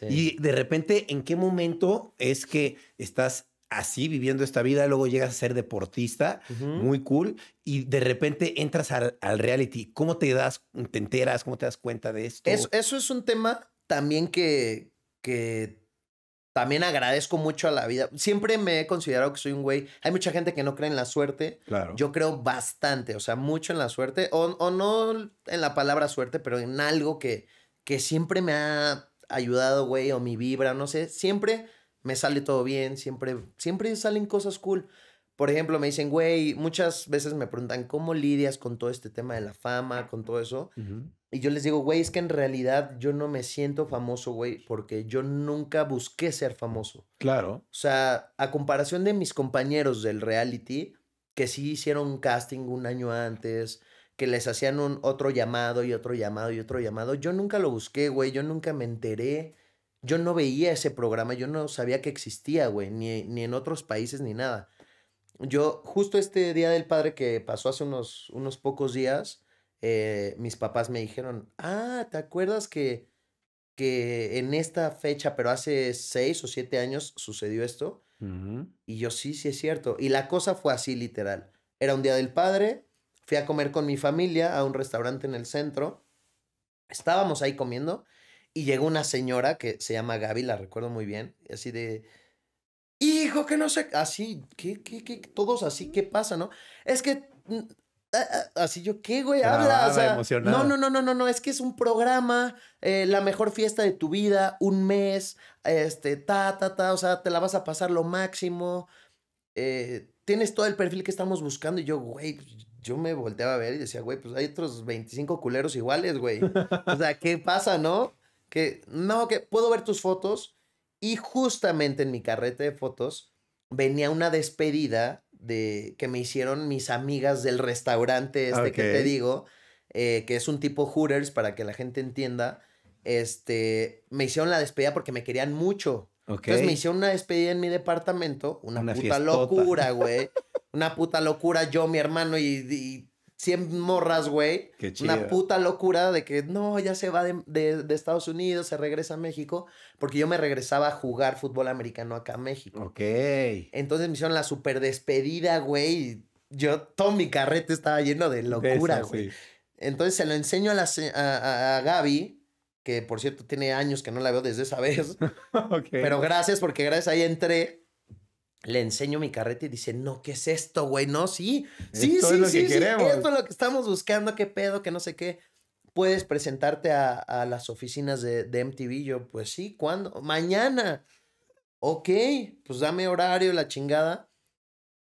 Y de repente, ¿en qué momento es que estás así viviendo esta vida, luego llegas a ser deportista, muy cool, y de repente entras al, reality. ¿Cómo te das, te enteras, cómo te das cuenta de esto? eso es un tema también que, que también agradezco mucho a la vida. Siempre me he considerado que soy un güey. Hay mucha gente que no cree en la suerte. Yo creo bastante, o sea, mucho en la suerte, o, no en la palabra suerte, pero en algo que, que siempre me ha ayudado, güey, o mi vibra, no sé, siempre me sale todo bien, siempre, siempre salen cosas cool. Por ejemplo, me dicen, güey, muchas veces me preguntan, ¿cómo lidias con todo este tema de la fama, con todo eso? Y yo les digo, güey, es que en realidad yo no me siento famoso, güey, porque yo nunca busqué ser famoso. Claro. O sea, a comparación de mis compañeros del reality, que sí hicieron un casting un año antes, que les hacían un otro llamado y otro llamado y otro llamado. Yo nunca lo busqué, güey, yo nunca me enteré. Yo no veía ese programa, yo no sabía que existía, güey, ni, ni en otros países ni nada. Yo, justo este Día del Padre que pasó hace unos, unos pocos días, eh, mis papás me dijeron, ah, ¿te acuerdas que, que en esta fecha, pero hace seis o siete años sucedió esto? Y yo sí, sí es cierto. Y la cosa fue así, literal. Era un Día del Padre, Fui a comer con mi familia a un restaurante en el centro. Estábamos ahí comiendo y llegó una señora que se llama Gaby, la recuerdo muy bien, así de, hijo, que no sé, así, qué qué qué todos así, ¿qué pasa, no? Es que, mm, ah, ah", así yo, ¿qué, güey? Habla, no, no, no, no, no, no, es que es un programa, eh, la mejor fiesta de tu vida, un mes, este, ta, ta, ta, o sea, te la vas a pasar lo máximo, eh, tienes todo el perfil que estamos buscando. Y yo, güey, yo me volteaba a ver y decía, güey, pues hay otros 25 culeros iguales, güey. O sea, ¿qué pasa, no? Que, no, que puedo ver tus fotos. Y justamente en mi carrete de fotos venía una despedida de que me hicieron mis amigas del restaurante este que te digo, eh, que es un tipo Hooters para que la gente entienda. Este, me hicieron la despedida porque me querían mucho. Entonces me hicieron una despedida en mi departamento, una, puta locura, güey. una puta locura, yo, mi hermano y, 100 morras, güey. Una puta locura de que no, ya se va de, Estados Unidos, se regresa a México, porque yo me regresaba a jugar fútbol americano acá a México. Ok. Entonces me hicieron la super despedida, güey. Yo, todo mi carrete estaba lleno de locura, güey. Entonces se lo enseño a, a, a Gaby que por cierto tiene años que no la veo desde esa vez. Pero gracias, porque gracias Ahí entré. Le enseño mi carrete y dice, no, ¿qué es esto, güey? No, sí, sí, sí, sí, es lo sí, que sí, esto es lo que estamos buscando, qué pedo, que no sé qué. Puedes presentarte a, las oficinas de, de MTV. Yo, pues sí, ¿cuándo? Mañana. Ok, pues dame horario, la chingada.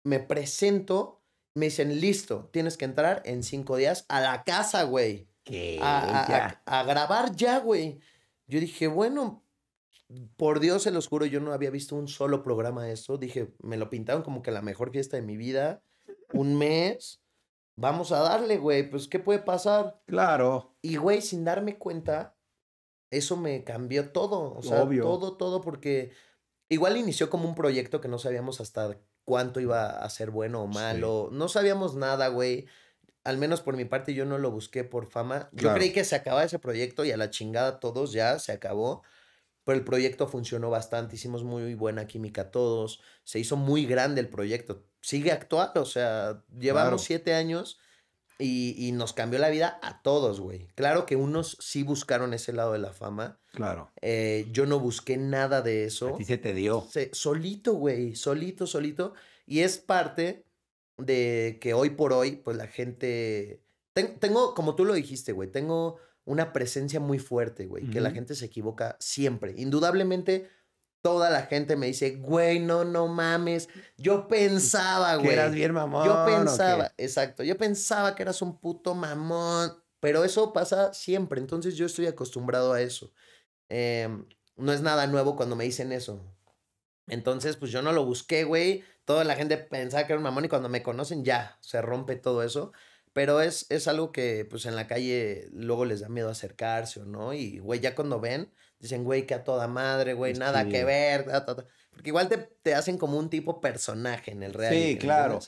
Me presento, me dicen, listo, tienes que entrar en cinco días a la casa, güey a, grabar ya, güey. Yo dije, bueno, por Dios se los juro, yo no había visto un solo programa de eso. Dije, me lo pintaron como que la mejor fiesta de mi vida. Un mes. Vamos a darle, güey. Pues, ¿qué puede pasar? Claro. Y, güey, sin darme cuenta, eso me cambió todo. O sea, todo, todo, porque igual inició como un proyecto que no sabíamos hasta cuánto iba a ser bueno o malo. No sabíamos nada, güey al menos por mi parte, yo no lo busqué por fama. Yo creí que se acababa ese proyecto y a la chingada todos ya se acabó. Pero el proyecto funcionó bastante, hicimos muy buena química todos, se hizo muy grande el proyecto. Sigue actual, o sea, llevamos siete años y, nos cambió la vida a todos, güey. Claro que unos sí buscaron ese lado de la fama. Claro. Eh, yo no busqué nada de eso. Y se te dio. solito, güey, solito, solito. Y es parte de que hoy por hoy, pues la gente... tengo, como tú lo dijiste, güey, tengo una presencia muy fuerte, güey, que la gente se equivoca siempre. Indudablemente, toda la gente me dice, güey, no, no mames. Yo pensaba, güey. eras bien mamón. Yo pensaba, exacto. Yo pensaba que eras un puto mamón. Pero eso pasa siempre. Entonces yo estoy acostumbrado a eso. Em, no es nada nuevo cuando me dicen eso. Entonces, pues yo no lo busqué, güey. Toda la gente pensaba que era un mamón y cuando me conocen ya se rompe todo eso. Pero es, es algo que, pues en la calle luego les da miedo acercarse o no. Y, güey, ya cuando ven, dicen, güey, que a toda madre, güey, nada que ver. Porque igual te, te, hacen como un tipo personaje en el reality. Sí, claro.